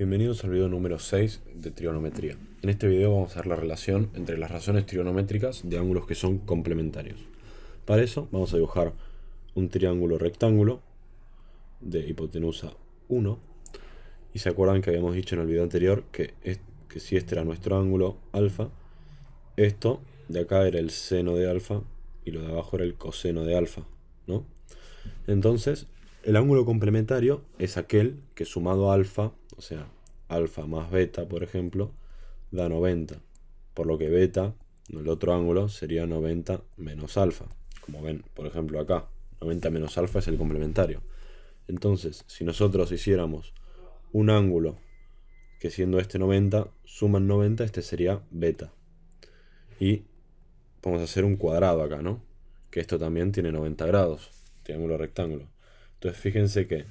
Bienvenidos al video número 6 de trigonometría. En este video vamos a ver la relación entre las razones trigonométricas de ángulos que son complementarios. Para eso vamos a dibujar un triángulo rectángulo de hipotenusa 1. Y se acuerdan que habíamos dicho en el video anterior que, es, que si este era nuestro ángulo alfa, esto de acá era el seno de alfa y lo de abajo era el coseno de alfa, ¿no? Entonces, el ángulo complementario es aquel que sumado a alfa o sea, alfa más beta, por ejemplo, da 90. Por lo que beta, el otro ángulo, sería 90 menos alfa. Como ven, por ejemplo, acá, 90 menos alfa es el complementario. Entonces, si nosotros hiciéramos un ángulo que siendo este 90, suman 90, este sería beta. Y vamos a hacer un cuadrado acá, ¿no? Que esto también tiene 90 grados, triángulo rectángulo. Entonces fíjense que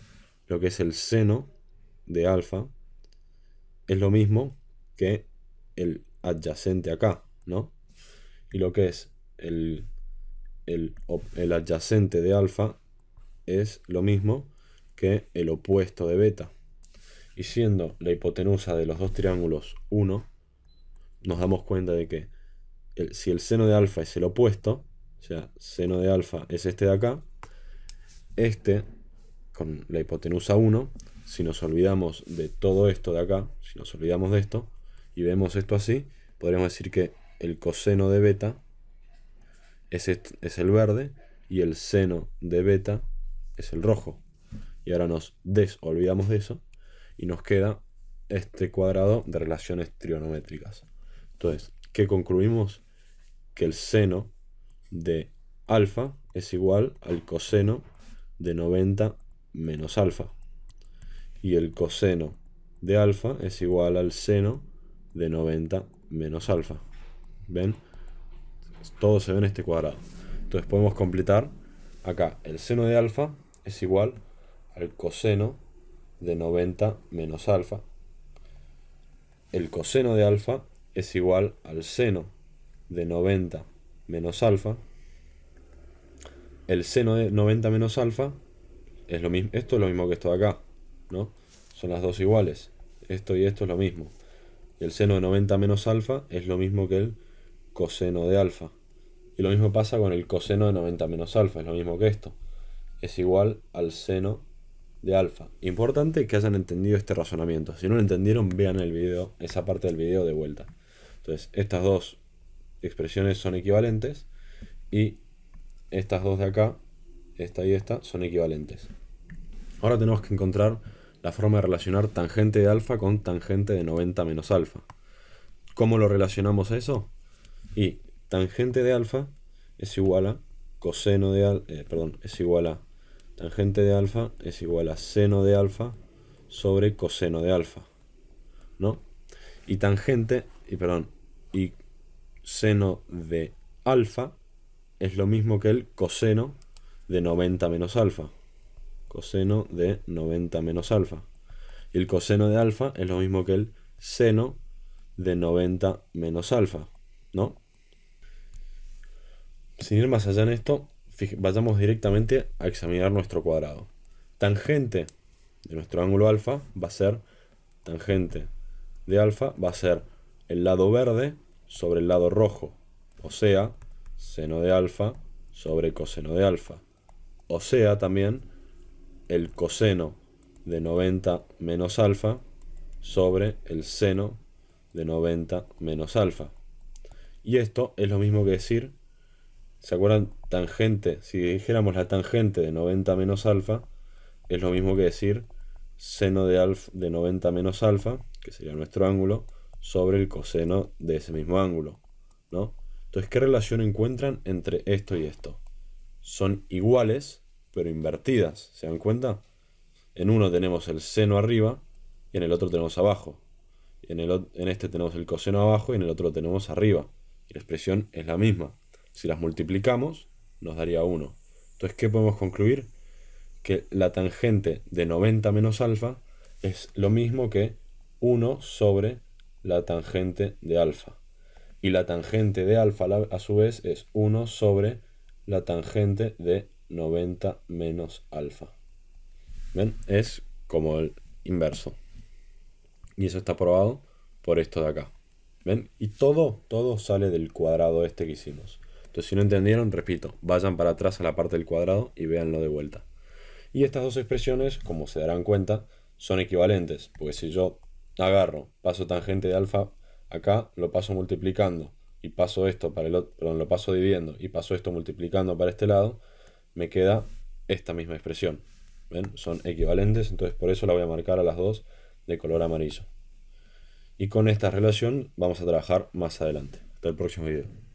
lo que es el seno de alfa es lo mismo que el adyacente acá, ¿no? Y lo que es el, adyacente de alfa es lo mismo que el opuesto de beta. Y siendo la hipotenusa de los dos triángulos 1, nos damos cuenta de que si el seno de alfa es el opuesto, o sea, seno de alfa es este de acá, este, con la hipotenusa 1, si nos olvidamos de todo esto de acá, si nos olvidamos de esto y vemos esto así, podríamos decir que el coseno de beta es, el verde y el seno de beta es el rojo. Y ahora nos desolvidamos de eso y nos queda este cuadrado de relaciones trigonométricas. Entonces, ¿qué concluimos? Que el seno de alfa es igual al coseno de 90 menos alfa y el coseno de alfa es igual al seno de 90 menos alfa. ¿Ven? Todo se ve en este cuadrado. Entonces podemos completar acá el seno de alfa es igual al coseno de 90 menos alfa. El coseno de alfa es igual al seno de 90 menos alfa. El seno de 90 menos alfa es lo mismo, esto es lo mismo que esto de acá. Son las dos iguales. Esto y esto es lo mismo. el seno de 90 menos alfa es lo mismo que el coseno de alfa. Y lo mismo pasa con el coseno de 90 menos alfa, es lo mismo que esto. Es igual al seno de alfa. Importante que hayan entendido este razonamiento. Si no lo entendieron, vean el video, esa parte del video de vuelta. Entonces, estas dos expresiones son equivalentes y estas dos de acá, esta y esta, son equivalentes. Ahora tenemos que encontrar la forma de relacionar tangente de alfa con tangente de 90 menos alfa. ¿Cómo lo relacionamos a eso? Y tangente de alfa es igual a coseno de alfa, eh, perdón, es igual a tangente de alfa es igual a seno de alfa sobre coseno de alfa, ¿no? Y tangente, y perdón, y seno de alfa es lo mismo que el coseno de 90 menos alfa coseno de 90 menos alfa. Y el coseno de alfa es lo mismo que el seno de 90 menos alfa, ¿no? Sin ir más allá en esto, vayamos directamente a examinar nuestro cuadrado. Tangente de nuestro ángulo alfa va a ser tangente de alfa va a ser el lado verde sobre el lado rojo, o sea, seno de alfa sobre coseno de alfa. O sea, también el coseno de 90 menos alfa sobre el seno de 90 menos alfa. Y esto es lo mismo que decir, ¿se acuerdan? Tangente, si dijéramos la tangente de 90 menos alfa, es lo mismo que decir seno de, alfa, de 90 menos alfa, que sería nuestro ángulo, sobre el coseno de ese mismo ángulo. ¿no? Entonces, ¿qué relación encuentran entre esto y esto? Son iguales pero invertidas, ¿se dan cuenta? En uno tenemos el seno arriba y en el otro tenemos abajo. En, el, en este tenemos el coseno abajo y en el otro lo tenemos arriba. Y la expresión es la misma. Si las multiplicamos, nos daría 1. Entonces, ¿qué podemos concluir? Que la tangente de 90 menos alfa es lo mismo que 1 sobre la tangente de alfa. Y la tangente de alfa a su vez es 1 sobre la tangente de 90 menos alfa. ¿Ven? Es como el inverso. Y eso está probado por esto de acá. ¿Ven? Y todo, todo sale del cuadrado este que hicimos. Entonces, si no entendieron, repito, vayan para atrás a la parte del cuadrado y véanlo de vuelta. Y estas dos expresiones, como se darán cuenta, son equivalentes. Porque si yo agarro, paso tangente de alfa acá, lo paso multiplicando y paso esto para el otro, perdón, lo paso dividiendo y paso esto multiplicando para este lado, me queda esta misma expresión. Son equivalentes, entonces por eso la voy a marcar a las dos de color amarillo. Y con esta relación vamos a trabajar más adelante. Hasta el próximo video.